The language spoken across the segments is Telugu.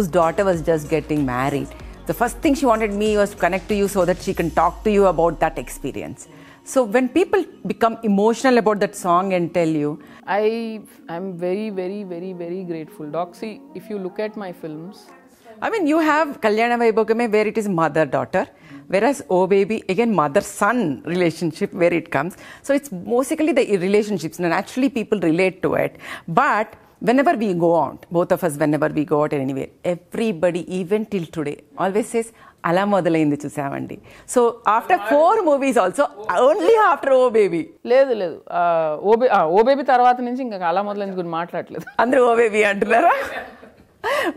whose daughter was just getting married. The first thing she wanted me was to connect to you so that she can talk to you about that experience. So when people become emotional about that song and tell you, I am very, very, very, very grateful. Doxy, if you look at my films, I mean, you have Kalyana Vaibhagame where it is mother daughter, whereas O oh Baby, again, mother son relationship where it comes. So it's basically the relationships, and actually people relate to it. But whenever we go out, both of us, whenever we go out anywhere, everybody, even till today, always says, అలా మొదలైంది చూసామండి so after four movies also only after oh baby లేదు లేదు ఓ బేబీ oh oh తర్వాత నుంచి ఇంకా అలా మొదలైంది గురించి మాట్లాడలేదు అందరూ ఓ oh బేబీ అంటున్నారా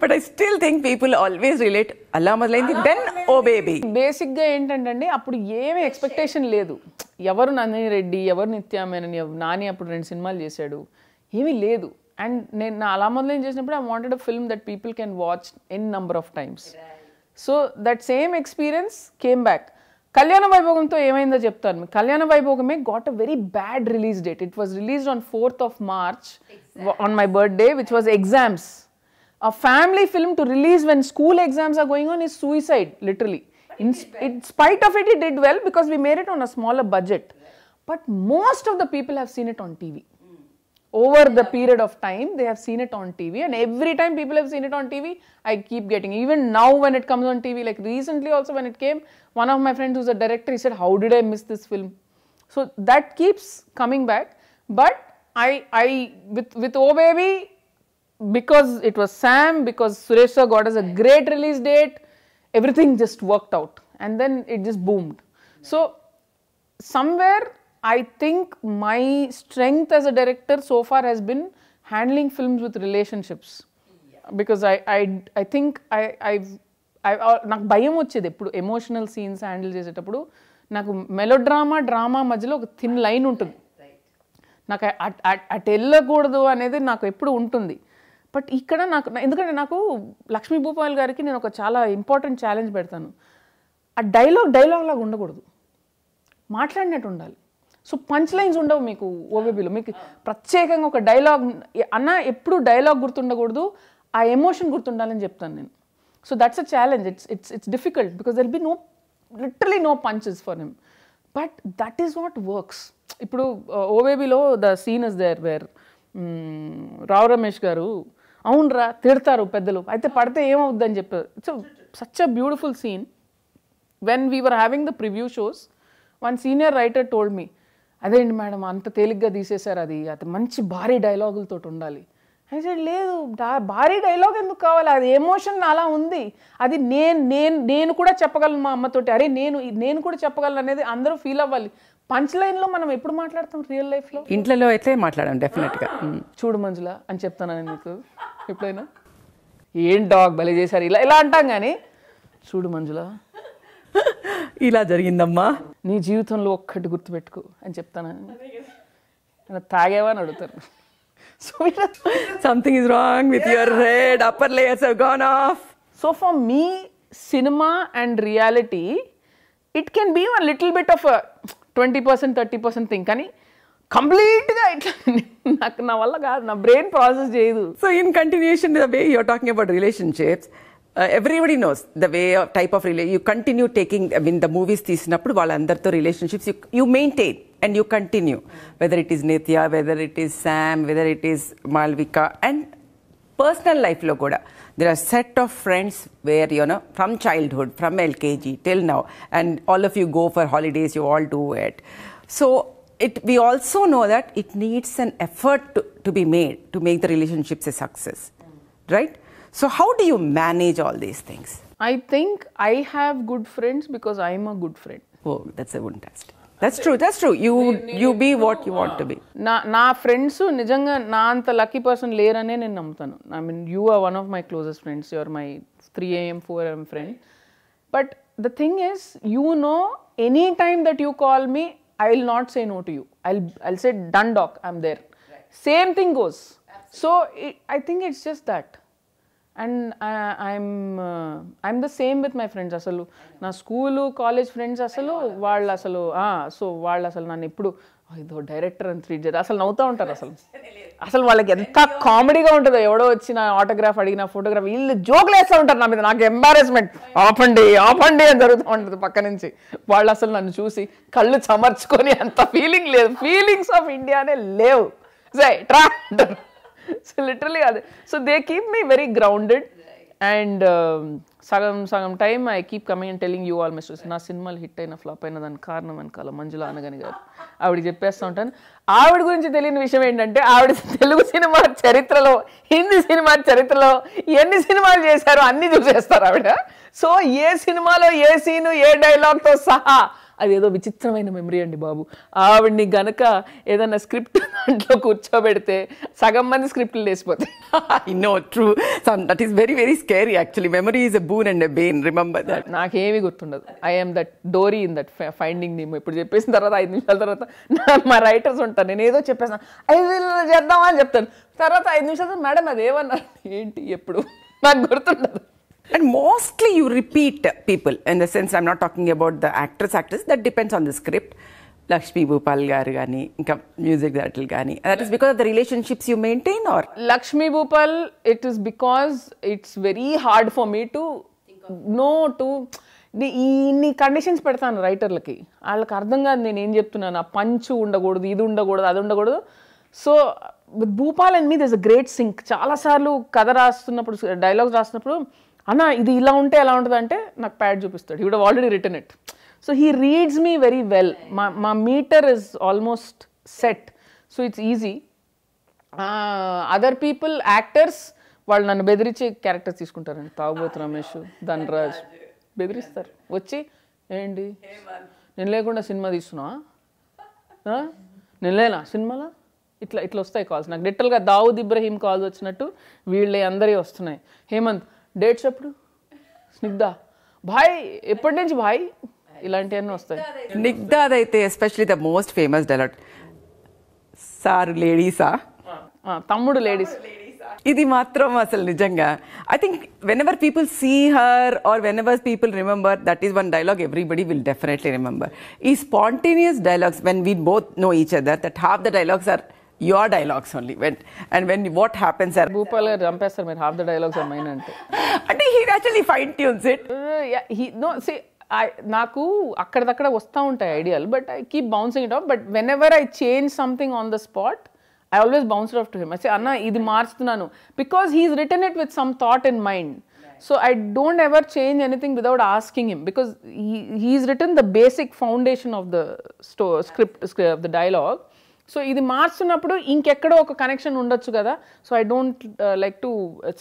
but I still think people always relate అలా మొదలైంది దెన్ ఓ బేబీ బేసిక్గా ఏంటంటే అప్పుడు ఏమి ఎక్స్పెక్టేషన్ లేదు ఎవరు నందిని రెడ్డి ఎవరు నిత్యామేనని నాని అప్పుడు రెండు సినిమాలు చేశాడు ఏమీ లేదు అండ్ నేను నా అలా మొదలైన చేసినప్పుడు I wanted a film that people can watch N number of times so that same experience came back Kalyana వైభోగంతో ఏమైందో చెప్తాను Kalyana Vaibhogame got a very bad release date it was released on fourth of March on my birthday which was exams a family film to release when school exams are going on is suicide, literally. in, spite of it, it did well because we made it on a smaller budget. But most of the people have seen it on TV over the period of time they have seen it on tv and every time people have seen it on tv i keep getting even now when it comes on tv like recently also when it came one of my friends who's a director he said how did i miss this film so that keeps coming back but i i with with oh baby because it was sam because suresh sir got us a great release date everything just worked out and then it just boomed so somewhere I think my strength as a director so far has been handling films with relationships Because I I I think I I నాకు భయం వచ్చేది ఎప్పుడు ఎమోషనల్ సీన్స్ హ్యాండిల్ చేసేటప్పుడు నాకు మెలో డ్రామా డ్రామా మధ్యలో ఒక థిన్ లైన్ ఉంటుంది నాకు అటు వెళ్ళకూడదు అనేది నాకు ఎప్పుడు ఉంటుంది బట్ ఇక్కడ నాకు ఎందుకంటే నాకు లక్ష్మీ భూపాల్ గారికి నేను ఒక చాలా ఇంపార్టెంట్ ఛాలెంజ్ పెడతాను ఆ డైలాగ్ డైలాగ్ లాగా ఉండకూడదు మాట్లాడినట్టు ఉండాలి సో పంచ్ లైన్స్ ఉండవు మీకు ఓబేబీలో మీకు ప్రత్యేకంగా ఒక డైలాగ్ అన్న ఎప్పుడు డైలాగ్ గుర్తుండకూడదు ఆ ఎమోషన్ గుర్తుండాలని చెప్తాను నేను so that's a challenge it's it's it's difficult because there'll be no literally no punches for him but that is what works ఇప్పుడు ఓవేబీలో the scene is there where Rao Ramesh garu అవునరా తిడతారు పెద్దలు అయితే పడితే అని చెప్పారు it's such a beautiful scene when we were having the preview shows one senior writer told me అదేంటి మేడం అంత తేలిగ్గా తీసేశారు అది అది మంచి భారీ డైలాగులతో ఉండాలి అయితే లేదు భారీ డైలాగ్ ఎందుకు కావాలి అది ఎమోషన్ అలా ఉంది అది నేను నేను నేను కూడా చెప్పగలను మా అమ్మతోటి అరే నేను నేను కూడా చెప్పగలను అనేది అందరూ ఫీల్ అవ్వాలి పంచ్ లైన్లో మనం ఎప్పుడు మాట్లాడతాం రియల్ లైఫ్లో ఇంట్లో అయితే మాట్లాడాం డెఫినెట్గా చూడు మంజుల అని చెప్తాను మీకు ఎప్పుడైనా ఏం డాగ్ బలి చేశారు ఇలా ఇలా అంటాం కానీ చూడు మంజుల ఇలా జరిగిందమ్మా నీ జీవితంలో ఒక్కటి గుర్తుపెట్టుకో అని చెప్తాను తాగేవా అని అడుగుతారు so something is wrong with your red upper layers gone off so for me cinema and reality it can be one little bit of twenty percent thirty percent thing కానీ కంప్లీట్గా ఇట్లా నాకు నా వల్ల కాదు నా బ్రెయిన్ ప్రాసెస్ చేయదు so in continuation way you're talking about relationships Uh, everybody knows the way of type of relationship. You continue taking, I mean, the movies తీసినప్పుడు the relationships you, you maintain and you continue. Whether it is Nithya, whether it is Sam, whether it is Malvika and personal life, కూడా There are a set of friends where, you know, from childhood, from LKG till now, and all of you go for holidays, you all do it we also know that it needs an effort to, to be made to make the relationships a success right so, how do you manage all these things? I think I have good friends because I am a good friend. Oh, that's a good test. That's true. That's true. You you be what you want to be. Na na friends nijanga na anta lucky person lerane ne namutanu. I mean you are one of my closest friends. You are my 3 am 4 am friend. But the thing is you know any time that you call me I'll not say no to you. I'll I'll say "Dundok, I'm there. Same thing goes. So I think it's just that. And I'm I'm the same with my friends అసలు నా స్కూలు కాలేజ్ ఫ్రెండ్స్ అసలు వాళ్ళు అసలు సో వాళ్ళు అసలు నన్ను ఎప్పుడు ఇదో డైరెక్టర్ అని ట్రీట్ చేయాలి అసలు నవ్వుతూ ఉంటారు అసలు అసలు వాళ్ళకి ఎంత కామెడీగా ఉంటుందో ఎవడో వచ్చి నా ఆటోగ్రాఫ్ అడిగిన ఫోటోగ్రాఫ్ వీళ్ళు జోకులు వేస్తూ ఉంటారు నా మీద నాకు ఎంబారెస్మెంట్ ఆపండి ఆపండి అని జరుగుతూ ఉంటుంది పక్క నుంచి వాళ్ళు అసలు నన్ను చూసి కళ్ళు చమర్చుకొని అంత ఫీలింగ్ లేదు ఫీలింగ్స్ ఆఫ్ ఇండియానే లేవు సరే ట్రా అంటారు సో లిటరలీ అదే so they keep me very grounded and సగం సగం time I keep coming and telling you all mysteries నా సినిమాలు హిట్ అయిన ఫ్లాప్ అయిన దానికి కారణం వెనకాల మంజులా అనగని గారు ఆవిడ చెప్పేస్తూ ఉంటాను ఆవిడ గురించి తెలియని విషయం ఏంటంటే ఆవిడ తెలుగు సినిమా చరిత్రలో హిందీ సినిమా చరిత్రలో ఎన్ని సినిమాలు చేశారో అన్నీ చూసేస్తారు ఆవిడ సో ఏ సినిమాలో ఏ సీను ఏ డైలాగ్తో సహా అది ఏదో విచిత్రమైన మెమరీ అండి బాబు ఆవిడ్ని గనక ఏదైనా స్క్రిప్ట్ దాంట్లో కూర్చోబెడితే సగం మంది స్క్రిప్ట్లు లేసిపోతాయి no true that is very very scary actually memory is a boon and bane remember that నాకేమీ గుర్తుండదు I'm that Dory in that finding Nemo ఇప్పుడు చెప్పేసిన తర్వాత ఐదు నిమిషాల తర్వాత మా రైటర్స్ ఉంటాను నేను ఏదో చెప్పేస్తాను ఐదు అని చెప్తాను తర్వాత ఐదు నిమిషాలు మేడం అది ఏమన్నారు ఏంటి ఎప్పుడు నాకు గుర్తుండదు and mostly you repeat people in the sense I'm not talking about the actress, actors, that depends on the script. Lakshmi Bhupal garu కానీ ఇంకా మ్యూజిక్ డైరెక్టర్ కానీ that is because of the relationships you maintain or Lakshmi Bhupal it is because it's very hard for me to know to ఇన్ని కండిషన్స్ పెడతాను రైటర్లకి వాళ్ళకి అర్థం కాదు నేను ఏం చెప్తున్నాను ఆ పంచు ఉండకూడదు ఇది ఉండకూడదు అది ఉండకూడదు so Bhupal and me this a great sync చాలాసార్లు కథ రాస్తున్నప్పుడు డైలాగ్స్ రాస్తున్నప్పుడు అన్న ఇది ఇలా ఉంటే ఎలా ఉంటుంది అంటే నాకు ప్యాడ్ చూపిస్తాడు you have already written it so he reads me very well మా మా meter is almost set so it's easy other people actors వాళ్ళు నన్ను బెదిరించి క్యారెక్టర్స్ తీసుకుంటారండి తాగుబోతు రమేష్ ధనరాజ్ బెదిరిస్తారు వచ్చి ఏంటి నేను లేకుండా సినిమా తీస్తున్నా నేను లేనా సినిమాలో ఇట్లా ఇట్లా వస్తాయి కాల్స్ నాకు లిటల్గా దావుద్ ఇబ్రహీం కాల్స్ వచ్చినట్టు వీళ్ళే అందరి వస్తున్నాయి హేమంత్ డేట్స్ ఎప్పుడు స్నిగ్ధ భాయ్ ఎప్పటి నుంచి భాయ్ అన్నీ వస్తాయి నిగ్ధ అదైతే especially the most famous dialogue sir లేడీసా తమ్ముడు లేడీస్ ఇది మాత్రం అసలు నిజంగా I think whenever people see her or whenever people remember that is one dialogue everybody will definitely remember ఈ spontaneous dialogues when we both know each other that half the dialogues are your dialogues only when and when what happens at Bhupal garu చంపేస్తారు మీరు half the dialogues mine ante. అంటే he actually fine tunes it. Uh, yeah, he no నాకు అక్కడదక్కడ వస్తూ ఉంటాయి ఐడియాలు but I keep bouncing it off but whenever I change something on the spot I always bounce off to him అసే అన్న ఇది మార్చుతున్నాను because he is written it with some thought in mind so I don't ever change anything without asking him because he is written the basic foundation of the story script of the dialogue so ఇది మార్చున్నప్పుడు ఇంకెక్కడో ఒక కనెక్షన్ ఉండొచ్చు కదా so I don't like to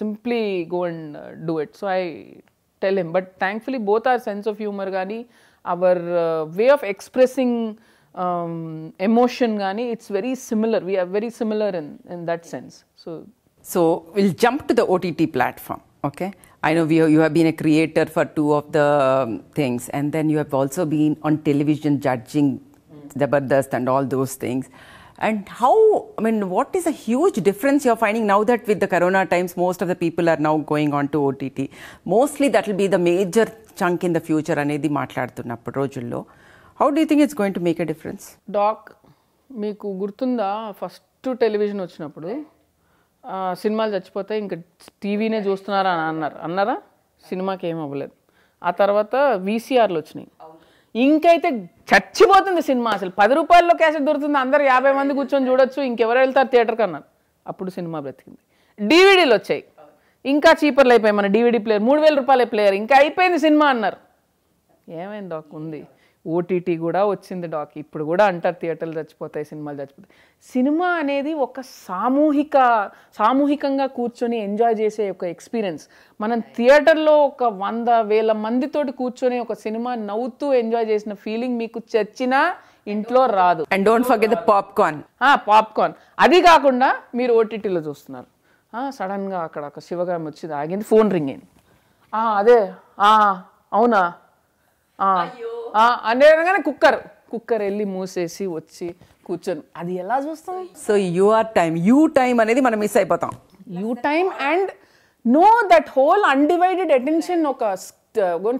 simply go and do it so I tell him but thankfully both our sense of humour కానీ our way of expressing emotion కానీ it's very similar we're very similar in in that sense so so will jump to the OTT platform okay i know we, you have been a creator for two of the um, things and then you have also been on television judging mm. zabardast and all those things And how, I mean, what is a huge difference you're finding now that with the corona times, most of the people are now going on to OTT? Mostly that will be the major chunk in the future అనేది మాట్లాడుతున్నప్పుడు రోజుల్లో how do think it's going to make a difference డాక్ మీకు గుర్తుందా ఫస్ట్ టెలివిజన్ వచ్చినప్పుడు సినిమాలు చచ్చిపోతే ఇంకా టీవీనే చూస్తున్నారా అని అన్నారు అన్నారా సినిమాకి ఏం అవ్వలేదు ఆ తర్వాత వీసీఆర్లు వచ్చినాయి ఇంకైతే చచ్చిపోతుంది సినిమా అసలు పది రూపాయల్లో క్యాసెట్ దొరుకుతుంది అందరు యాభై మంది కూర్చొని చూడొచ్చు ఇంకెవరు వెళ్తారు థియేటర్కి అన్నారు అప్పుడు సినిమా బ్రతికింది డీవీడీలు వచ్చాయి ఇంకా చీపర్లు అయిపోయాయి మన డీవీడీ ప్లేయర్ మూడు వేల రూపాయల ప్లేయర్ ఇంకా అయిపోయింది సినిమా అన్నారు ఏమైంది డాక్ ఉంది ఓటీటీ కూడా వచ్చింది డాక్ ఇప్పుడు కూడా అంటారు థియేటర్లు చచ్చిపోతాయి సినిమాలు చచ్చిపోతాయి సినిమా అనేది ఒక సామూహిక సామూహికంగా కూర్చొని ఎంజాయ్ చేసే ఒక ఎక్స్పీరియన్స్ మనం థియేటర్లో ఒక వంద వేల మందితోటి కూర్చొని ఒక సినిమా నవ్వుతూ ఎంజాయ్ చేసిన ఫీలింగ్ మీకు చచ్చినా ఇంట్లో రాదు and don't forget the popcorn popcorn అది కాకుండా మీరు ఓటీటీలో చూస్తున్నారు సడన్గా అక్కడ ఒక శివగామి వచ్చి ఆగింది ఫోన్ రింగ్ అయింది అదే అవునా అయ్యో అనేగానే కుక్కర్ కుక్కర్ వెళ్ళి మూసేసి వచ్చి కూర్చొని అది ఎలా చూస్తాం so your time you time అనేది మనం మిస్ అయిపోతాం you time and no that whole undivided attention ఒక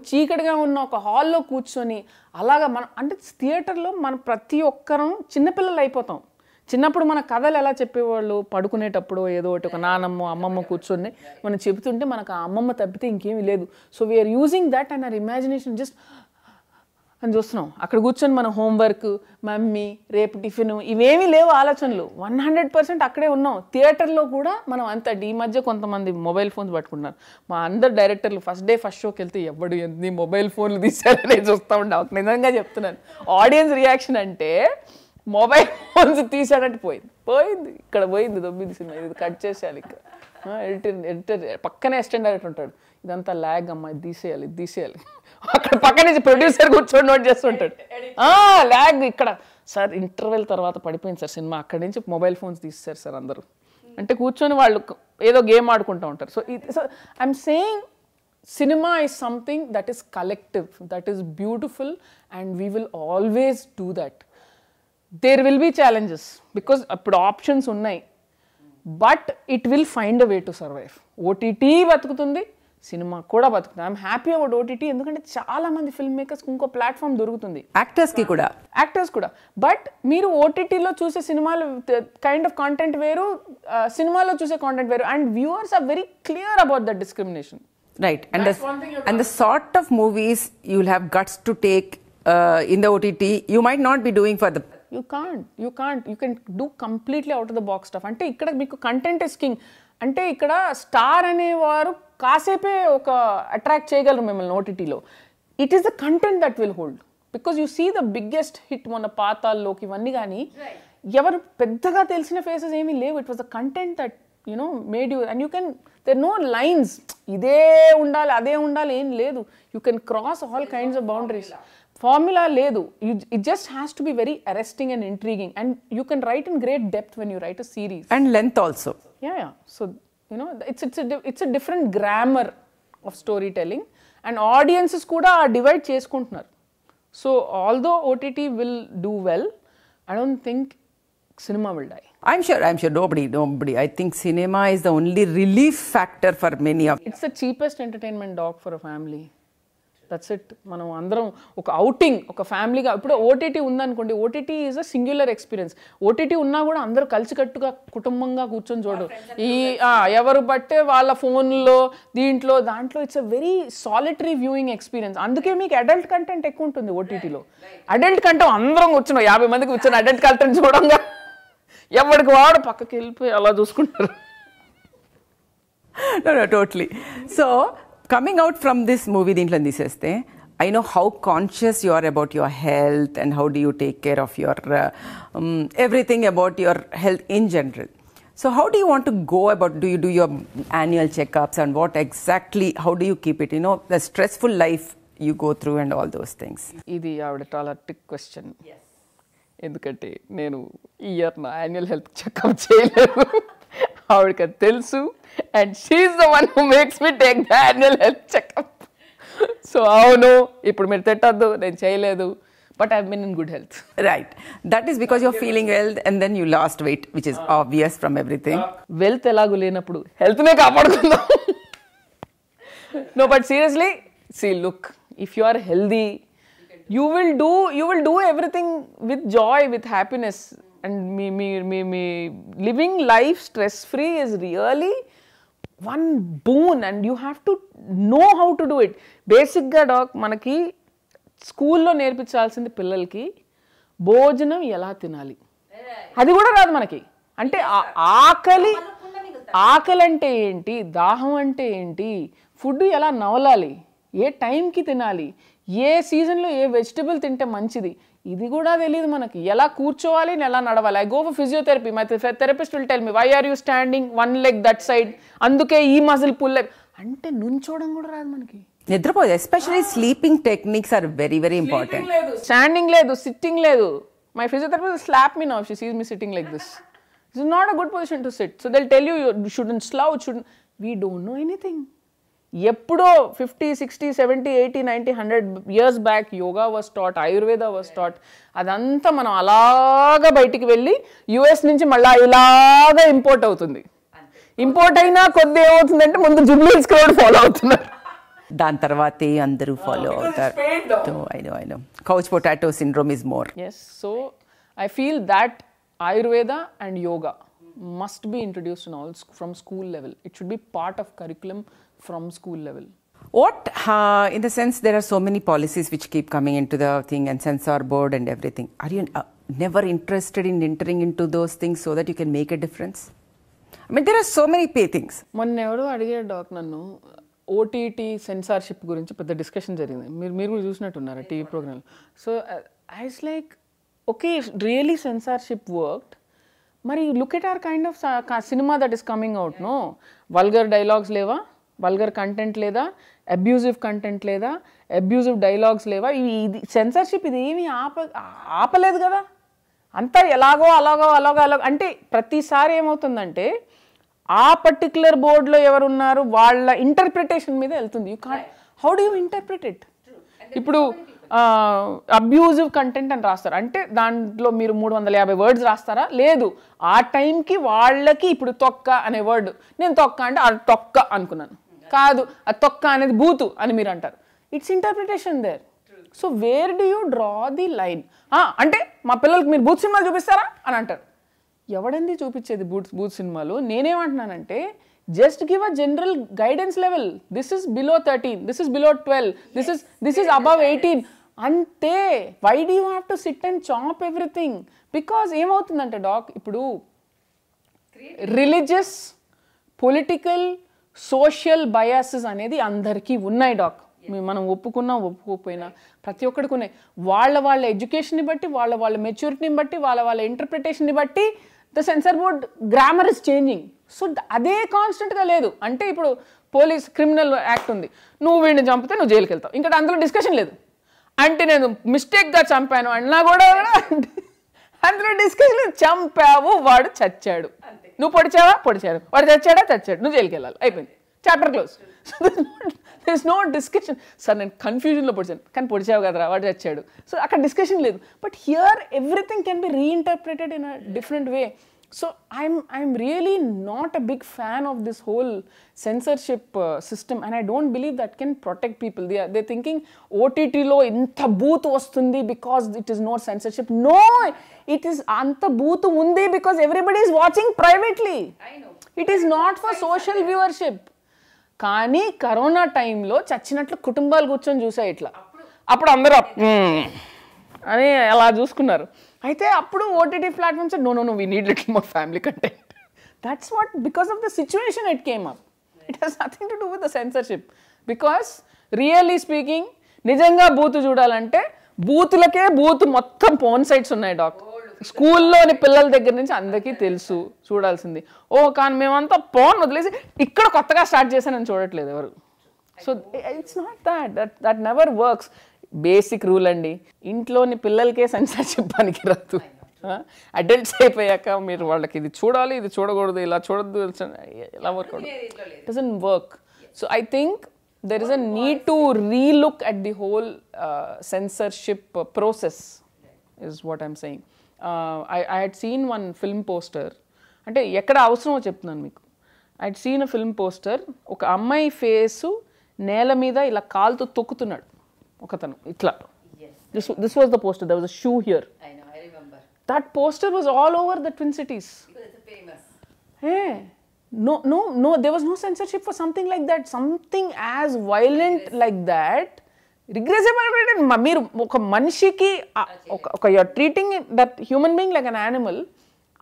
చీకటిగా ఉన్న ఒక హాల్లో కూర్చొని అలాగా మనం అంటే థియేటర్లో మనం ప్రతి ఒక్కరం చిన్నపిల్లలు అయిపోతాం చిన్నప్పుడు మన కథలు ఎలా చెప్పేవాళ్ళు పడుకునేటప్పుడు ఏదో ఒకటి ఒక నానమ్మ అమ్మమ్మ కూర్చొని మనం చెబుతుంటే మనకు ఆ అమ్మమ్మ తప్పితే ఇంకేమీ లేదు so we're using that and our imagination just అని చూస్తున్నాం అక్కడ కూర్చొని మనం హోంవర్క్ మమ్మీ రేపు టిఫిన్ ఇవేమీ లేవు ఆలోచనలు వన్ హండ్రెడ్ పర్సెంట్ అక్కడే ఉన్నాం థియేటర్లో కూడా మనం అంత ఈ మధ్య కొంతమంది మొబైల్ ఫోన్స్ పట్టుకుంటున్నారు మా అందరు డైరెక్టర్లు ఫస్ట్ డే ఫస్ట్ షోకి వెళ్తే ఎవడు ఎన్ని మొబైల్ ఫోన్లు తీసారని చూస్తూ ఉండే నిజంగా చెప్తున్నాను ఆడియన్స్ రియాక్షన్ అంటే మొబైల్ ఫోన్స్ తీసాడంటే పోయింది పోయింది ఇక్కడ పోయింది దొబ్బింది సినిమా ఇది కట్ చేసేయాలి ఇక్కడ ఎడిటర్ ఎడిటర్ పక్కనే అసిస్టెంట్ డైరెక్టర్ ఉంటాడు ఇదంతా ల్యాగ్ అమ్మాయి తీసేయాలి తీసేయాలి అక్కడ పక్క నుంచి ప్రొడ్యూసర్ కూర్చొని నోట్ చేస్తుంటాడు ల్యాగ్ ఇక్కడ సార్ ఇంటర్వెల్ తర్వాత పడిపోయింది సార్ సినిమా అక్కడి నుంచి మొబైల్ ఫోన్స్ తీస్తారు సార్ అందరూ అంటే కూర్చొని వాళ్ళు ఏదో గేమ్ ఆడుకుంటూ ఉంటారు సో ఇది so I'm saying cinema is something that is collective that is beautiful and we will always do that there will be challenges because అప్పుడు ఆప్షన్స్ ఉన్నాయి but it will find a way to survive OTT బతుకుతుంది సినిమా కూడా బతుకుతుంది ఐఎమ్ హ్యాపీ అబౌట్ ఓటీటీ ఎందుకంటే చాలా మంది ఫిల్మ్ మేకర్స్ ఇంకో ప్లాట్ఫామ్ దొరుకుతుంది యాక్టర్స్ కి కూడా యాక్టర్స్ కూడా బట్ మీరు ఓటీటీలో చూసే సినిమాలు కైండ్ ఆఫ్ కాంటెంట్ వేరు సినిమాలో చూసే కాంటెంట్ వేరు and viewers are very clear about that discrimination right and and the sort of movies you will have guts to take in the OTT you might not be doing for the you can't you can't you can do completely out of the box stuff అంటే ఇక్కడ మీకు కంటెంట్ ఇస్ కింగ్ అంటే ఇక్కడ స్టార్ అనేవారు కాసేపే ఒక అట్రాక్ట్ చేయగలరు మిమ్మల్ని ఓటీటీలో it is the content that will hold because you see the biggest hit మొన్న పాతాల్లోకి ఇవన్నీ కానీ ఎవరు పెద్దగా తెలిసిన ఫేసెస్ ఏమీ లేవు it was the content that you know made you and you can there no lines ఇదే ఉండాలి అదే ఉండాలి ఏం లేదు you can cross all kinds of boundaries formula లేదు it just has to be very arresting and intriguing and you can write in great depth when you write a series and length also yeah so you know it's it's a it's a different grammar of storytelling and audiences kuda divide cheskuntunnaru so although ott will do well i don't think cinema will die i'm sure i'm sure nobody nobody i think cinema is the only relief factor for many of it's the cheapest entertainment dog for a family that's it మనం అందరం ఒక అవుటింగ్ ఒక ఫ్యామిలీగా ఇప్పుడు ఓటీటీ ఉందనుకోండి OTT is a singular experience OTT ఉన్నా కూడా అందరూ కలిసికట్టుగా కుటుంబంగా కూర్చొని చూడరు ఈ ఎవరు బట్టే వాళ్ళ ఫోన్లో దీంట్లో దాంట్లో it's a very solitary viewing experience అందుకే మీకు అడల్ట్ కంటెంట్ ఎక్కువ ఉంటుంది ఓటీటీలో అడల్ట్ కంటెంట్ అందరం కూర్చున్నాం యాభై మందికి కూర్చొని అడల్ట్ కంటెంట్ చూడంగా ఎవరికి వాడు పక్కకి వెళ్ళిపోయి అలా చూసుకుంటారు totally so coming out from this movie దీంట్లో తీసేస్తే I know how conscious you are about your health and how do you take care of your everything about your health in general so how do you want to go about do you do your annual checkups and what exactly how do you keep it you know the stressful life you go through and all those things ఇది ఆవిడ చాలా టిక్ క్వశ్చన్ ఎందుకంటే నేను ఈ ఇయర్ నా యాన్యువల్ హెల్త్ చెకప్ చేయలేదు ఆవిడకి అది తెలుసు and she the one who makes me take the annual health checkup so అవును ఇప్పుడు మీరు తిట్టద్దు నేను చేయలేదు but I mean in good health right that is because your feeling health and then you lost weight which is obvious from everything wealth ఎలాగో లేనప్పుడు హెల్త్నే కాపాడుకుందాం no but seriously see look if you are healthy you will do you will do everything with joy with happiness and మీ మీ మీ మీ living life stress free is really one boon and you have to know how to do it బేసిక్గా డాక్ మనకి స్కూల్లో నేర్పించాల్సింది పిల్లలకి భోజనం ఎలా తినాలి అది కూడా రాదు మనకి అంటే ఆకలి ఆకలి అంటే ఏంటి దాహం అంటే ఏంటి ఫుడ్ ఎలా నవలాలి ఏ టైంకి తినాలి ఏ సీజన్లో ఏ వెజిటబుల్ తింటే మంచిది ఇది కూడా తెలియదు మనకి ఎలా కూర్చోవాలి అని ఎలా నడవాలి I go for physiotherapy my therapist will tell me why are you standing one leg that side అందుకే ఈ మజిల్ పుల్ లెగ్ అంటే నుంచోవడం కూడా రాదు మనకి నిద్రపోదు especially sleeping techniques are very very important standing లేదు సిట్టింగ్ లేదు my physiotherapy slap me now she sees me sitting like this is not a good position to sit so they'll tell you should slouch should we don't know anything ఎప్పుడో fifty sixty seventy eighty ninety hundred years back yoga was taught Ayurveda was taught అదంతా మనం అలాగా బయటికి వెళ్ళి యుఎస్ నుంచి మళ్ళీ ఇలాగా ఇంపోర్ట్ అవుతుంది ఇంపోర్ట్ అయినా కొద్ది ఏమవుతుందంటే ముందు జుబ్లీస్ కూడా ఫాలో అవుతున్నారు దాని తర్వాతే అందరూ ఫాలో oh, అవుతారు couch potato syndrome is more as so I feel that Ayurveda and yoga must be introduced in all from school level it should be part of curriculum from school level? What, uh, in the sense, there are so many policies which keep coming into the thing and censor board and everything. Are you uh, never interested in entering into those things so that you can make a difference? I mean, there are so many pay things. మొన్న ఎవరో అడిగాడు డాక్ నన్ను ఓటీటీ సెన్సార్షిప్ గురించి పెద్ద డిస్కషన్ జరిగింది మీరు మీరు కూడా చూసినట్టున్నారు టీవీ ప్రోగ్రామ్ సో ఐస్ like okay really censorship worked మరి look at our kind of cinema that is coming out no vulgar dialogues లేవా వల్గర్ కంటెంట్ లేదా అబ్యూజివ్ కంటెంట్ లేదా అబ్యూజివ్ డైలాగ్స్ లేవా ఇవి ఇది సెన్సర్షిప్ ఇది ఏమీ ఆప ఆపలేదు కదా అంతా ఎలాగో అలాగో అలాగో అలాగో అంటే ప్రతిసారి ఏమవుతుందంటే ఆ పర్టికులర్ బోర్డులో ఉన్నారు వాళ్ళ ఇంటర్ప్రిటేషన్ మీద వెళ్తుంది you can how do you interpret it ఇప్పుడు అబ్యూజివ్ కంటెంట్ అని రాస్తారు అంటే దాంట్లో మీరు మూడు వందల యాభై వర్డ్స్ రాస్తారా లేదు ఆ టైంకి వాళ్ళకి ఇప్పుడు తొక్క అనే వర్డ్ నేను తొక్క అంటే ఆ తొక్క అనుకున్నాను కాదు ఆ తొక్క అనేది బూతు అని మీరు అంటారు it's interpretation there so where do you draw the line అంటే మా పిల్లలకి మీరు బూత్ సినిమాలు చూపిస్తారా అని అంటారు ఎవడంది చూపించేది బూత్ బూత్ సినిమాలు నేనేమంటున్నానంటే just give a general guidance level this is below thirteen this is below twelve this is this is above eighteen అంతే why do you have to sit and chop everything because ఏమవుతుందంటే డాక్ ఇప్పుడు రిలీజియస్ పొలిటికల్ సోషల్ బయాసెస్ అనేది అందరికీ ఉన్నాయి డాక్ మనం ఒప్పుకున్నా ఒప్పుకోకపోయినా ప్రతి ఒక్కడికి ఉన్నాయి వాళ్ళ వాళ్ళ ఎడ్యుకేషన్ని బట్టి వాళ్ళ వాళ్ళ మెచ్యూరిటీని బట్టి వాళ్ళ వాళ్ళ ఇంటర్ప్రిటేషన్ని బట్టి the censor board grammar is changing so అదే కాన్స్టెంట్గా లేదు అంటే ఇప్పుడు పోలీస్ క్రిమినల్ యాక్ట్ ఉంది నువ్వు వీడిని చంపితే నువ్వు జైలుకి వెళ్తావు ఇంకా అందులో డిస్కషన్ లేదు అంటే నేను మిస్టేక్గా చంపాను అన్నా కూడా అందులో డిస్కషన్ చంపావు వాడు చచ్చాడు నువ్వు పొడిచావా పొడిచాడు వాడు చచ్చాడా చచ్చాడు నువ్వు జైలుకి వెళ్ళాలి అయిపోయింది chapter close this no discussion sir నేను కన్ఫ్యూజన్లో పొడిచాను కానీ పొడిచావు కదరా వాడు చచ్చాడు సో అక్కడ డిస్కషన్ లేదు but here everything can be reinterpreted in a different way so i'm i'm really not a big fan of this whole censorship uh, system and i don't believe that can protect people they are they're thinking ott lo inta booth vastundi because it is not censorship no it is anta booth undi because everybody is watching privately i know it is not for social viewership కానీ కరోనా టైంలో చచ్చినట్లు కుటుంబాలు కూర్చొని చూసాయి ఇట్లా అప్పుడు అందరూ అని అలా చూసుకున్నారు అయితే అప్పుడు OTT platforms no no no we need little more family content that's what because of the situation it came up it has nothing to do with the censorship because really speaking నిజంగా బూత్ చూడాలంటే బూత్లకే బూత్ మొత్తం పోన్ సైట్స్ ఉన్నాయి డాక్ స్కూల్లోని పిల్లల దగ్గర నుంచి అందరికీ తెలుసు చూడాల్సింది ఓ కానీ మేమంతా పోన్ వదిలేసి ఇక్కడ కొత్తగా స్టార్ట్ చేశానని చూడట్లేదు ఎవరు so it's not that that that never works basic rule అండి ఇంట్లోని పిల్లలకే సెన్సార్షిప్ చెప్పడానికి రాదు అడల్ట్స్ అయిపోయాక మీరు వాళ్ళకి ఇది చూడాలి ఇది చూడకూడదు ఇలా చూడద్దు ఇలా work doesn't work so I think there is a need to relook at the whole censorship process is what I'm saying I I had seen one film poster అంటే ఎక్కడ అవసరమో చెప్తున్నాను మీకు I had seen a film poster ఒక అమ్మాయి ఫేసు నేల మీద ఇలా కాలుతో తొక్కుతున్నాడు ఒకతను ఇట్లా this this was the poster there was a shoe here that poster was all over the twin cities hey no no no they was no censorship for something like that something as violent like that that మీరు ఒక మనిషికి ఒక you're treating that human being like an animal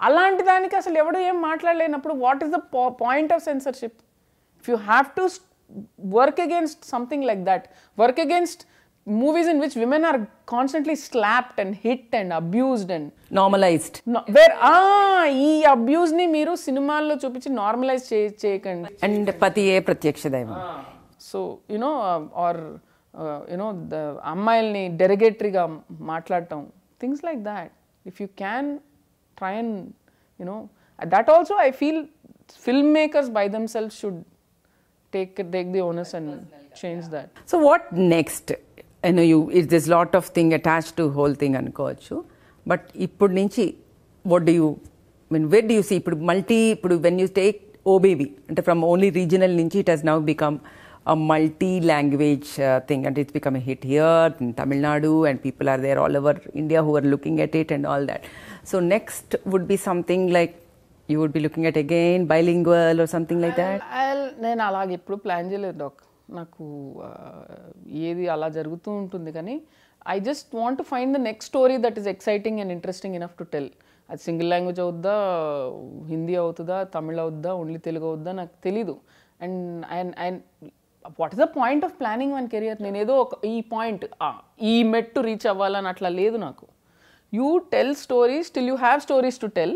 అలాంటి దానికి అసలు ఎవడు ఏం మాట్లాడలేనప్పుడు what is the point of censorship if you have to work against something like that work against movies in which women are constantly slapped and hit and abused and normalized no, where ah abused abuse ni meeru cinema lo chupichi normalized. che cheyakandi and pati e pratyaksha so you know uh, or uh, you know the ammayalni derogatory ga maatladatam things like that if you can try and you know that also i feel filmmakers by themselves should take take the onus and change that so what next you know you it this lot of thing attach to whole thing అనుకోవచ్చు బట్ ఇప్పుడు నుంచి what you mean what you see ఇప్పుడు మల్టీ ఇప్పుడు వెన్ యూ టేక్ ఓబేబీ అంటే ఫ్రమ్ ఓన్లీ రీజనల్ నుంచి it has now become a multi-language uh, thing and it's become a hit here in Tamil Nadu and people are there all over India who are looking at it and all that. So next would be something like you would be looking at again bilingual or something like that? I'll, నేను అలాగే ఇప్పుడు ప్లాన్ చేయలేదు డాక్టర్ నాకు ఏది అలా జరుగుతూ ఉంటుంది కానీ I just want to find the next story that is exciting and interesting enough to tell అది సింగిల్ లాంగ్వేజ్ అవుద్దా హిందీ అవుతుందా తమిళ అవుద్దా ఓన్లీ తెలుగు అవుద్దా నాకు తెలీదు and and and what is the point of planning one career నేను ఏదో ఒక ఈ పాయింట్ ఈ మెట్ టు రీచ్ అవ్వాలని అట్లా లేదు నాకు you tell stories till you have stories to tell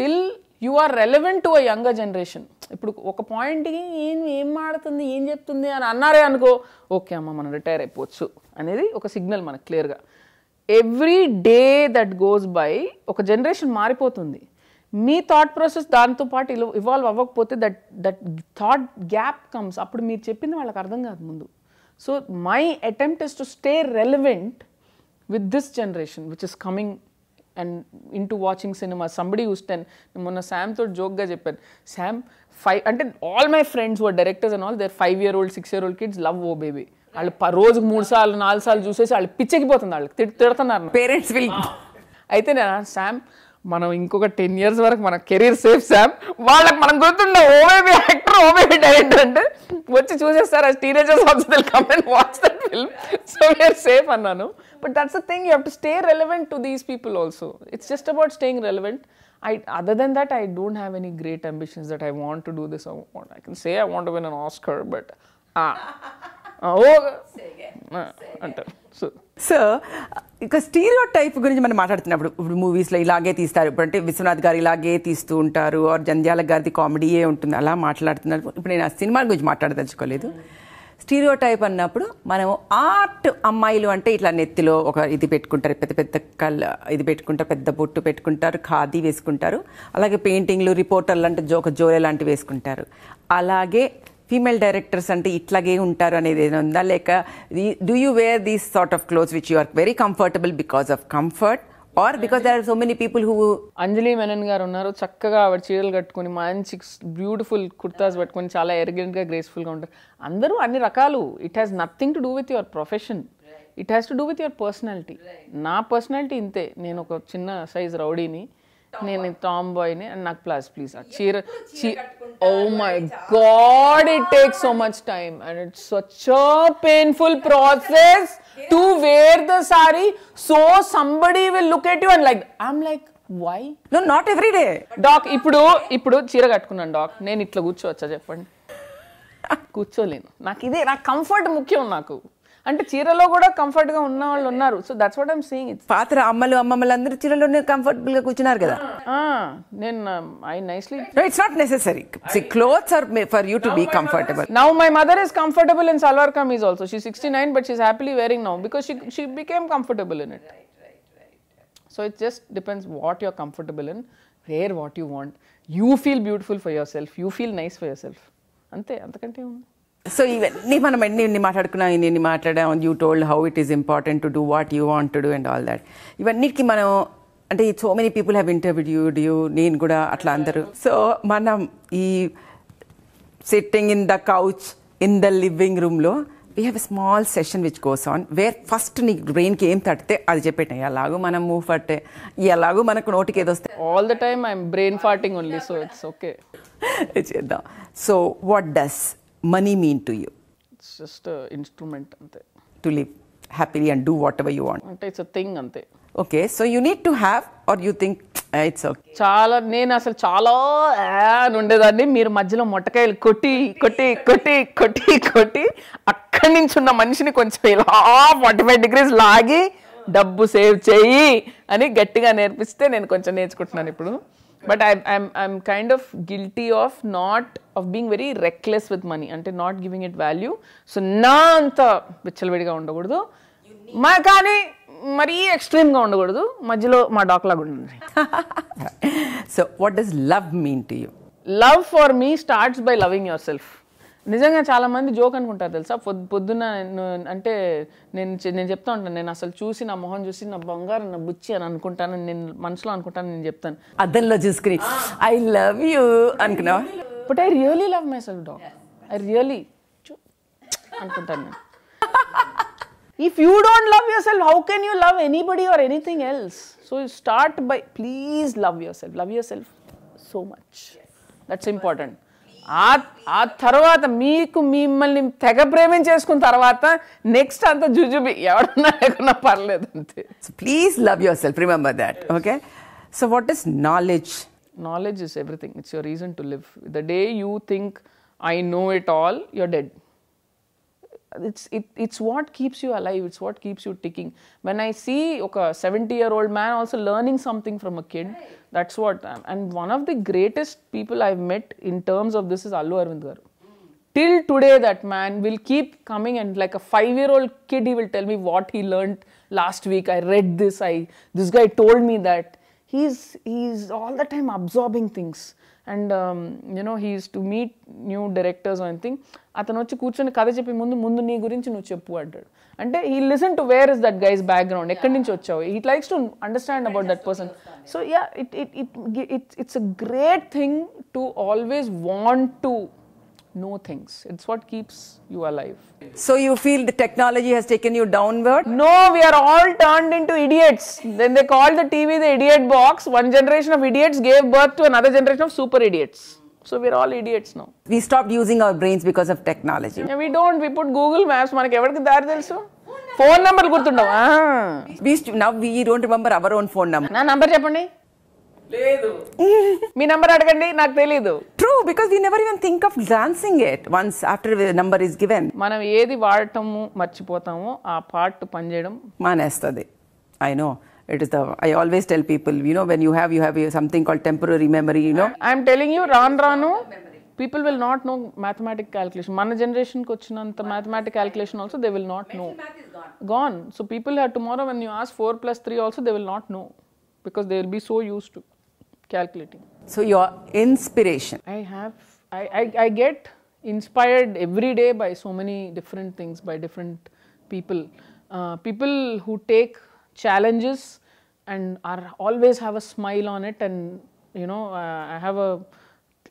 till you are relevant to a younger generation ఇప్పుడు ఒక పాయింట్కి ఏం ఏం మాడుతుంది ఏం చెప్తుంది అని అన్నారే అనుకో ఓకే అమ్మ మనం రిటైర్ అయిపోవచ్చు అనేది ఒక సిగ్నల్ మనకు క్లియర్గా every day that goes by ఒక జనరేషన్ మారిపోతుంది మీ థాట్ ప్రాసెస్ దాంతో పాటు ఇవాల్వ్ అవ్వకపోతే that that thought gap comes అప్పుడు మీరు చెప్పింది వాళ్ళకి అర్థం కాదు ముందు so my attempt is to stay relevant with this generation which is coming and into watching cinema somebody ఉస్టెన్ మొన్న శామ్తో జోక్గా చెప్పాను శామ్ ఫైవ్ అంటే all my friends were directors and all their five year old six year old kids love Oh Baby వాళ్ళు రోజుకు మూడు సార్లు నాలుగు సార్లు చూసేసి వాళ్ళు వాళ్ళు వాళ్ళకి తిడుతున్నారు పేరెంట్స్ అయితే నేను శామ్ మనం ఇంకొక టెన్ ఇయర్స్ వరకు మన కెరీర్ సేఫ్ శామ్ వాళ్ళకి మనం గుర్తుండే ఓబేబీ యాక్టర్ ఓబేబీ డైరెక్టర్ అంటే వచ్చి చూసేస్తారు ఆ teenagers watch that film so we are safe అన్నాను but that's a thing you have to stay relevant to these people also it's just about staying relevant I other than that I don't have any great ambitions that I want to do this I can say I want win an Oscar but so ఇక స్టీరియో టైప్ గురించి మనం మాట్లాడుతున్నప్పుడు ఇప్పుడు మూవీస్లో ఇలాగే తీస్తారు ఇప్పుడు అంటే విశ్వనాథ్ గారు ఇలాగే తీస్తూ ఉంటారు ఆర్ జంధ్యాల గారిది కామెడీయే ఉంటుంది అలా మాట్లాడుతున్నారు ఇప్పుడు నేను ఆ సినిమా గురించి మాట్లాడదలుచుకోలేదు స్టీరియో టైప్ అన్నప్పుడు మనం ఆర్ట్ అమ్మాయిలు అంటే ఇట్లా నెత్తిలో ఒక ఇది పెట్టుకుంటారు పెద్ద పెద్ద కళ్ళ ఇది పెట్టుకుంటారు పెద్ద బొట్టు పెట్టుకుంటారు ఖాదీ వేసుకుంటారు అలాగే పెయింటింగ్లు రిపోర్టర్లు అంటే జోక జోలే లాంటివి వేసుకుంటారు అలాగే ఫీమేల్ డైరెక్టర్స్ అంటే ఇట్లాగే ఉంటారు అనేది ఏదైనా ఉందా లేక do you wear these sort of clothes which you are very comfortable because of comfort or because there are so many people who Anjali Menon garu ఉన్నారు చక్కగా ఆవిడ చీరలు కట్టుకుని మంచి బ్యూటిఫుల్ కుర్తాస్ పెట్టుకుని చాలా గ్రేస్ఫుల్ గ్రేస్ఫుల్గా ఉంటారు అందరూ అన్ని రకాలు it has nothing to do with your profession it has to do with your personality నా పర్సనాలిటీ ఇంతే నేను ఒక చిన్న సైజ్ రౌడీని నేను టామ్ బాయ్ని అండ్ నాకు ప్లస్ ప్లీజ్ ఆ చీర oh my God it take so much time and it's such painful process to wear the sari so somebody will look at you and like I'm like why no not every day డాక్ ఇప్పుడు ఇప్పుడు చీర కట్టుకున్నాను డాక్ నేను ఇట్లా కూర్చోవచ్చా చెప్పండి కూర్చోలేను నాకు ఇదే నాకు కంఫర్ట్ ముఖ్యం నాకు అంటే చీరలో కూడా కంఫర్ట్ గా ఉన్న వాళ్ళు ఉన్నారు so that's what I'm seeing it పాత్ర అమ్మలు అమ్మమ్మలు అందరూ చీరలోనే కంఫర్టబుల్ గా కూర్చున్నారు కదా నేను I nicely know it's not necessary see clothes are for you to be comfortable now my mother is comfortable in salwar kameez also she sixty nine but she's happily wearing now because she she became comfortable in it so it just depends what you're comfortable in wear what you want you feel beautiful for yourself you feel nice for yourself అంతే అంతకంటే ఉంది సో ఇవన్నీ మనం ఎన్ని ఎన్ని మాట్లాడుకున్నాం ఇన్ని ఎన్ని మాట్లాడాం you told how it is important to do what you want to do and all that ఇవన్నిటికీ మనం అంటే so many people have interviewed you నేను కూడా అట్లా అందరూ సో మనం ఈ sitting in the couch in the living రూమ్లో we have a small session which goes on where first నీ బ్రెయిన్కి ఏం తడితే అది చెప్పేట ఎలాగో మనం మూవ్ పట్టే ఎలాగో మనకు నోటికి ఏదో వస్తే all the time I'm brain farting only so it's okay చేద్దాం so what does money mean to you just instrument అంతే to Ante. To and do what do you you want. Ante, it's a okay so you need to have or you think it's okay చాలా నేను అసలు చాలా అని ఉండేదాన్ని మీరు మధ్యలో మొట్టకాయలు కొట్టి కొట్టి కొట్టి కొట్టి కొట్టి అక్కడి నుంచి ఉన్న మనిషిని కొంచెం ఇలా ఫార్టీ ఫైవ్ డిగ్రీస్ లాగి డబ్బు సేవ్ చేయి అని గట్టిగా నేర్పిస్తే నేను కొంచెం నేర్చుకుంటున్నాను ఇప్పుడు but I I'm kind of guilty of not of being very reckless with money అంటే not giving it value so నా అంత విచ్చలవిడిగా ఉండకూడదు మా కానీ మరీ ఎక్స్ట్రీమ్గా ఉండకూడదు మధ్యలో మా డాక్లాగా ఉండండి so what does love mean to you love for me starts by loving yourself నిజంగా చాలామంది జోక్ అనుకుంటారు తెలుసా పొద్దు పొద్దున్న అంటే నేను నేను చెప్తా ఉంటాను నేను అసలు చూసి నా మొహం చూసి నా బంగారం నా బుచ్చి అని అనుకుంటాను నేను మనసులో అనుకుంటాను నేను చెప్తాను అద్దంలో చూసుకుని ఐ లవ్ యూ అనుకున్నావా but I really love myself doc I really అనుకుంటాను నేను if you don't love yourself how can you love anybody or anything else so you start by please love yourself love yourself so much that's important ఆ ఆ తర్వాత మీకు మిమ్మల్ని తెగ చేసుకున్న తర్వాత నెక్స్ట్ అంత జుజుబి ఎవడన్నా లేకున్నా పర్లేదు అంతే please love yourself remember that okay so what is knowledge knowledge is everything it's your reason to live the day you think I know it all you're dead it's it, it's what keeps you alive it's what keeps you ticking when i see okay 70 year old man also learning something from a kid right. that's what I'm, um, and one of the greatest people i've met in terms of this is allu arvind mm. till today that man will keep coming and like a 5 year old kid he will tell me what he learned last week i read this i this guy told me that he's he's all the time absorbing things and um, you know he used to meet new directors or anything అతను వచ్చి కూర్చొని కథ చెప్పి ముందు ముందు నీ గురించి నువ్వు చెప్పు అంటాడు అంటే he listen to where is that guy's background ఎక్కడి నుంచి వచ్చావు it likes to understand about that person so ya it it it it's it's a great thing to always want to know things it's what keeps you alive so you feel the technology has taken you downward no we're all turned into idiots then they call the TV the idiot box one generation of idiots gave birth to another generation of super idiots so we're all idiots no we stop using our brains because of technology we don't we put Google Maps మనకి ఎవరికి దారి తెలుసు ఫోన్ నంబర్ గుర్తుండవా now we don't remember our own phone number నా నంబర్ చెప్పండి లేదు మీ నంబర్ అడగండి నాకు తెలియదు true because you never even think of dancing it once after number is given మనం ఏది వాడటము మర్చిపోతామో ఆ పార్ట్ పనిచేయడం మానేస్తుంది I know it is the i always tell people you know when you have you have something called temporary memory you know i'm telling you ran ranu people will not know mathematical calculation generation, జనరేషన్కి వచ్చినంత mathematical calculation also they will not know gone so people have tomorrow when you ask 4 plus 3 also they will not know because they will be so used to calculating so your inspiration i have i i, I get inspired every day by so many different things by different people uh, people who take challenges and are always have a smile on it and you know uh, I have a,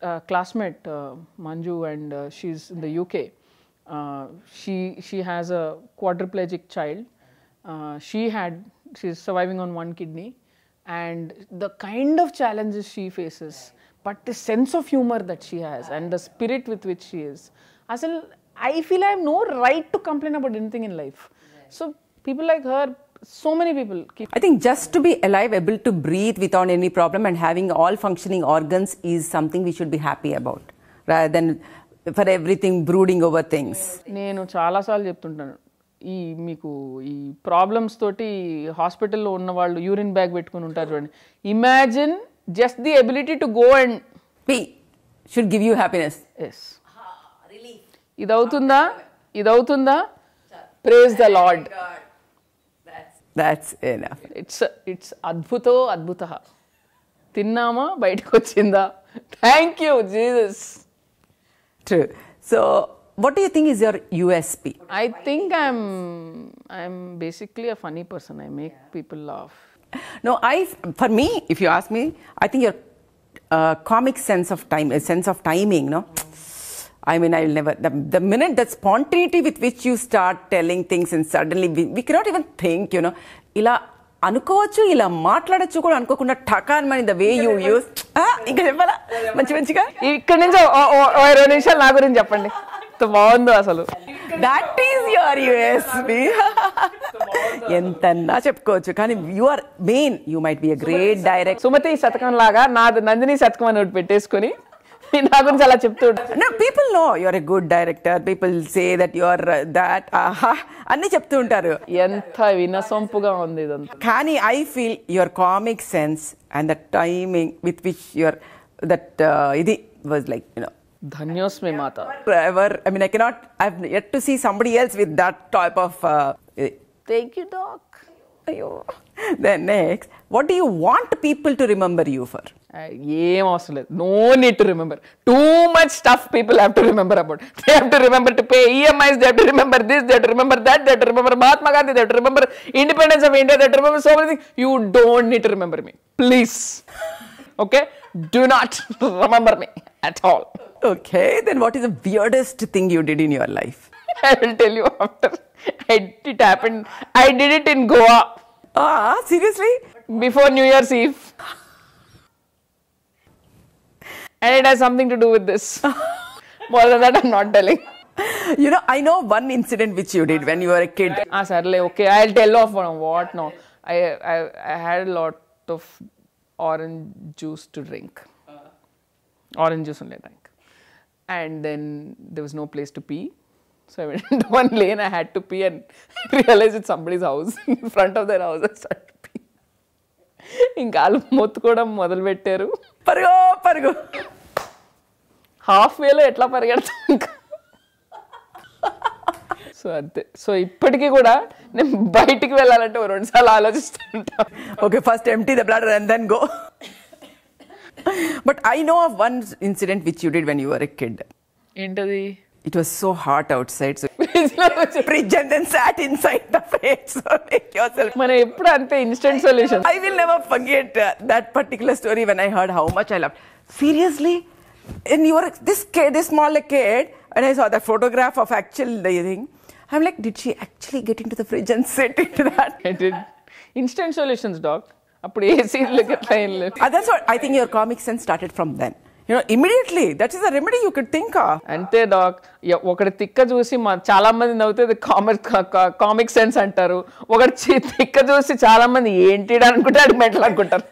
a classmate uh, Manju and uh, she's in the UK. Uh, she she has a quadriplegic child. Uh, she had she's surviving on one kidney, and the kind of challenges she faces, but the sense of humor that she has and the spirit with which she is. Asal, I feel I have no right to complain about anything in life. So people like her so many people keep. I think just to be alive, able to breathe without any problem, and having all functioning organs is something we should be happy about rather than for everything brooding over things నేను చాలాసార్లు చెప్తుంటాను ఈ మీకు ఈ ప్రాబ్లమ్స్ తోటి హాస్పిటల్లో ఉన్న వాళ్ళు యూరిన్ బ్యాగ్ పెట్టుకుని ఉంటారు చూడండి imagine just the ability to go and pee should give you happiness yes ఇది అవుతుందా ఇది అవుతుందా praise the Lord that's enough it's it's అద్భుతో అద్భుత తిన్నామా బయటకు వచ్చిందా thank you Jesus true so what do you think is your USP? I think I'm I'm basically a funny person. I make people laugh. No, I for me, if you ask me, I think your uh, comic sense of time, a sense of timing, no. Mm. I mean, I'll never, the, the, minute, the spontaneity with which you start telling things and suddenly we, we cannot even think, you know, ఇలా అనుకోవచ్చు ఇలా మాట్లాడచ్చు కూడా అనుకోకుండా taken money the way you use ఇంకా చెప్పాలా మంచి మంచిగా ఇక్కడ నుంచి ఇరవై నిమిషాలు నా గురించి చెప్పండి బాగుందో అసలు దాట్ ఈస్ యువర్ యుఎస్బి ఎంతన్నా చెప్పుకోవచ్చు కానీ you are main you might be a great direct Sumathi Shatakam లాగా నాది నందిని శతకం అని ఒకటి పెట్టేసుకుని నా గురించి అలా చెప్తుంటారు no people know you're a good director people say that you're that ఆహా అన్ని చెప్తూ ఉంటారు ఎంత వినసొంపుగా ఉంది ఇదంతా కానీ I feel your comic sense and the timing with which your that ఇది వాజ్ లైక్ యు నో ధన్యోస్మి మాత ever I mean I cannot I yet to see somebody else with that type of thank you doc అయ్యో then next what do you want people to remember you for uh, no need to remember too much stuff people have to remember about they have to remember to pay emis they have to remember this they have to remember that they have to remember mahatma gandhi they have to remember independence of india they have to remember so many things you don't need to remember me please okay do not remember me at all okay then what is the weirdest thing you did in your life i will tell you after it happened i did it in goa Ah, seriously? Before New Year's Eve. and it has something to do with this. More than that, I'm not telling. You know, I know one incident which you did when you were a kid. Ah, sadly, okay. I'll tell off for What? No. I, I, I had a lot of orange juice to drink. Uh-huh. Orange juice only I drank. And then there was no place to pee. So I went into one lane, I had to pee and realized it's somebody's house. In front of their house, I started to pee. ఇంకాలు మొత్తుకోవడం మొదలుపెట్టారు పరుగో పరుగు హాఫ్ వేలో ఎట్లా పరిగెడతాం ఇంకా సో అంతే సో ఇప్పటికీ కూడా నేను బయటికి వెళ్ళాలంటే రెండు సార్లు ఆలోచిస్తుంటా okay first empty the bladder and then go but I know one incident which you did when you're a kid ఏంటది It was so hot outside, so fridge and then sat inside the fridge. So make yourself. మన ఎప్పుడు అంతే instant solution. I will never forget uh, that particular story when I heard how much I loved. Seriously, and you were this kid, this small kid, and I saw the photograph of actual thing. I'm like, did she actually get into the fridge and sit into that? I did. Instant solutions, doc. అప్పుడు ఏ సీన్లకి అట్లా ఏం లేదు that's I think your comic sense started from then you know immediately that is a remedy you could think అంతే డాక్ ఒకటి తిక్క చూసి మా చాలా మంది నవ్వుతే కామర్ కామిక్ సెన్స్ అంటారు ఒకటి తిక్క చూసి చాలా మంది ఏంటి అనుకుంటే అది మెంటల్ అనుకుంటారు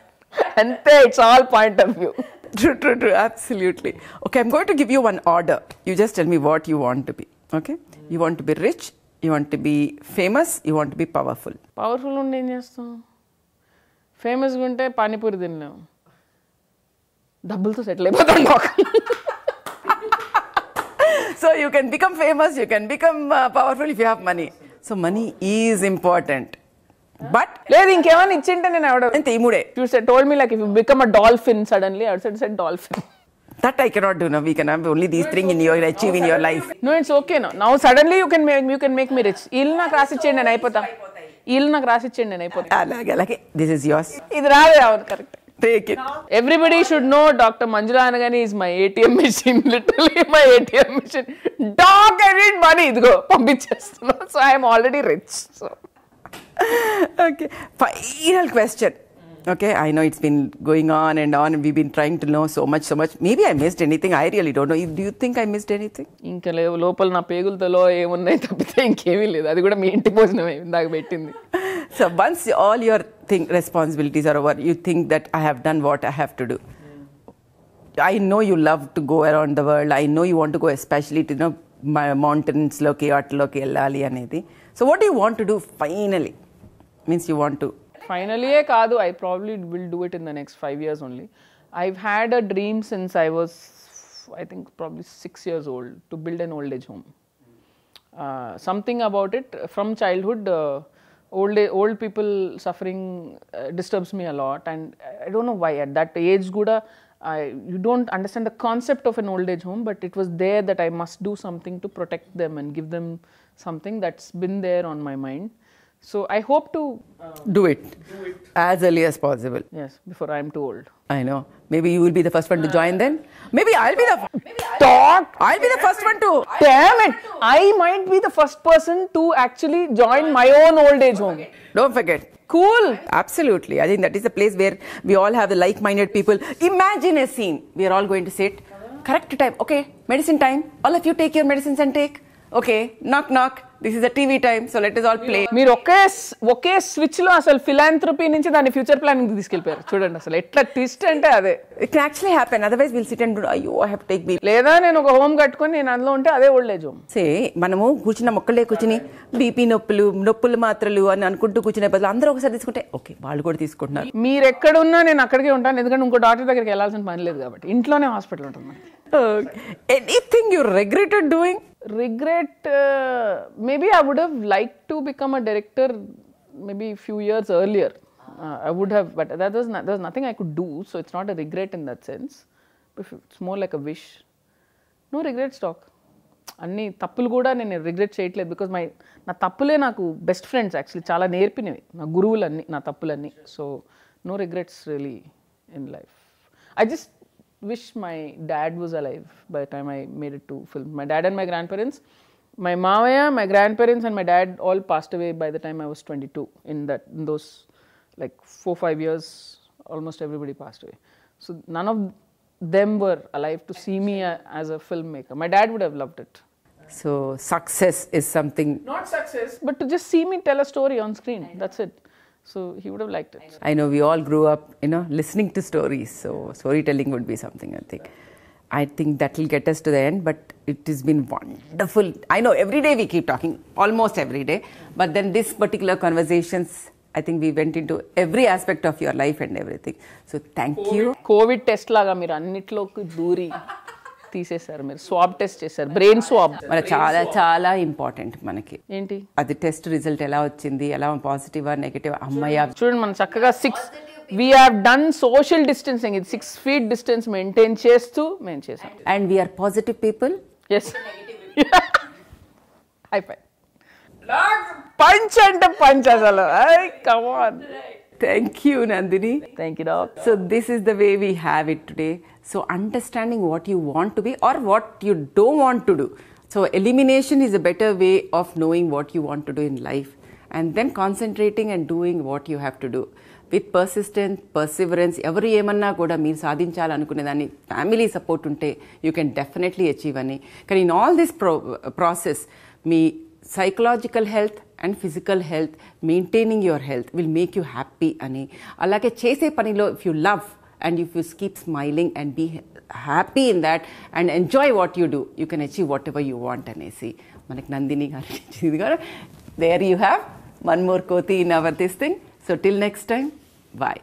అంతే it's all point of view true true true absolutely okay I'm going to give you one order you just tell me what you want to be okay you want to be rich you want to be famous you want be powerful powerful ఉండి ఏం చేస్తాం ఫేమస్గా ఉంటే పానీపూరి తిన్నాం డబ్బులతో సెటిల్ అయిపోతాను doctor so you can become famous you can become powerful if you have money so money is important but లేదు ఇంకేమైనా ఇచ్చింటే నేను ఆవిడ అంతే ఈ మూడే you said tell me like if you become a dolphin suddenly out set set dolphin that I cannot do. Now we can have only these things in your achieve in your life. No, it's okay now. Now suddenly you can make you can make me rich. ఇల్లు నాకు రాసి ఇచ్చేయండి నేను అయిపోతా ఇల్లు నాకు రాసి ఇచ్చేయండి నేను అయిపోతా అలాగే అలాగే దిస్ ఇస్ యోర్స్ ఇది రాదు అవును correct take it everybody should know doctor Manjula అనగానే is my ATM machine literally my ATM machine doc I need money ఇదిగో పంపించేస్తున్నా so I'm already rich so okay final question okay I know it's been going on and on we been trying to know so much so much maybe I missed anything I really don't know do think I missed anything ఇంకా లేవు లోపల నా పేగులతో ఏమున్నాయి తప్పితే ఇంకేమీ లేదు అది కూడా మీ ఇంటి భోజనమే ఇందాక పెట్టింది so once all your thing, responsibilities are over, you think that I have done what I have to do. I know you love to go around the world. I know you want to go, especially to you know my mountains, loki, atloki, lali, anedi. So what do you want to do finally? Means you want to. Finally, eh, I probably will do it in the next five years only. I've had a dream since I was, I think, probably six years old to build an old age home. Uh, something about it from childhood, uh, old old people suffering uh, disturbs me a lot and i don't know why at that age Guda, I, you don't understand the concept of an old age home but it was there that i must do something to protect them and give them something that's been there on my mind so I hope to do, it do, it as early as possible. Yes, before I am too old. I know. Maybe you will be the first one to uh, join then. Maybe I'll be the f- talk. I'll be the first one to. Damn it! I might be the first person to actually join my own old age home. Don't forget. Cool. Absolutely. I think that is the place where we all have the like-minded people. Imagine a scene. We are all going to sit. Correct time. Okay. Medicine time. All of you take your medicines and take. Okay knock knock this is the TV time so let us all play మీరు ఒకే ఒకే స్విచ్ లో అసలు ఫిలాంథ్రపీ నుంచి దాని ఫ్యూచర్ ప్లానింగ్ తీసుకెళ్ళిపోయారు చూడండి అసలు ఎట్లా ట్విస్ట్ అంటే అదే it actually happen otherwise will sit and అయ్యో ఐ హావ్ టేక్ బీ లేదా నేను ఒక హోమ్ కట్టుకొని నేను అందులో ఉంటే అదే ఓల్డ్ ఏజ్ హోమ్ సే మనము కూర్చున్న మొక్కలే కూర్చుని బీపీ నొప్పులు నొప్పులు మాత్రలు అని అనుకుంటూ కూర్చునే బదులు అందరూ ఒకసారి తీసుకుంటే ఓకే వాళ్ళు కూడా తీసుకుంటున్నారు మీరు ఎక్కడున్నా నేను అక్కడికే ఉంటాను ఎందుకంటే ఇంకో డాక్టర్ దగ్గరికి వెళ్ళాల్సిన పని లేదు కాబట్టి ఇంట్లోనే హాస్పిటల్ ఉంటుంది anything you regretted doing regret maybe I would uh like to become a director maybe few years earlier I would have but that was that was nothing I could do so it's not a regret in that sense it's more like a wish no regret stuck అన్ని తప్పులు కూడా నేను రిగ్రెట్ చేయట్లేదు బికాస్ మై నా తప్పులే నాకు బెస్ట్ ఫ్రెండ్స్ యాక్చువల్లీ చాలా నేర్పినవి నా గురువులన్నీ నా తప్పులన్నీ so no regrets really in life I just wish my dad was alive by the time I made it to film. My dad and my grandparents, my mamaya, my grandparents, and my dad all passed away by the time I was 22. In that, in those like four five years, almost everybody passed away. So none of them were alive to see me a, as a filmmaker. My dad would have loved it. So success is something. Not success, but to just see me tell a story on screen. That's it. So he would have liked it. I know we all grew up, you know, listening to stories. So storytelling would be something, I think. I think that will get us to the end, but it has been wonderful. I know every day we keep talking, almost every day, but then this particular conversations, I think we went into every aspect of your life and everything. So thank COVID, you. COVID test laga mir annitlo duri. తీసేశారు మీరు స్వాబ్ టెస్ట్ చేశారు బ్రెయిన్ స్వాబ్ మరి చాలా చాలా ఇంపార్టెంట్ మనకి ఏంటి అది టెస్ట్ రిజల్ట్ ఎలా వచ్చింది ఎలా పాజిటివ్ నెగిటివ్ అమ్మయ్య చూడండి మనం చక్కగా six we're done social distancing ఇది సిక్స్ ఫీట్ డిస్టెన్స్ మెయింటైన్ చేస్తూ మేము చేసాం and we're positive people yes అయిపోయి పంచ్ అంటే పంచ్ అసలు come on thank you Nandini thank you doctor so this is the way we have it today so understanding what you want to be or what you don't want to do so elimination is a better way of knowing what you want to do in life and then concentrating and doing what you have to do with persistence perseverance ఎవరు ఏమన్నా కూడా మీరు సాధించాలనుకునే దాన్ని ఫ్యామిలీ సపోర్ట్ ఉంటే యూ కెన్ డెఫినెట్లీ అచీవ్ అని కానీ in all this pro process మీ psychological health and physical health maintaining your health will make you happy అని అలాగే చేసే పనిలో if you love and if you keep smiling and be happy in that and enjoy what you do you can achieve whatever you want అనేసి మనకి నందిని గారు ఇచ్చింది కూడా there you have one more కోతి in our this thing so till next time bye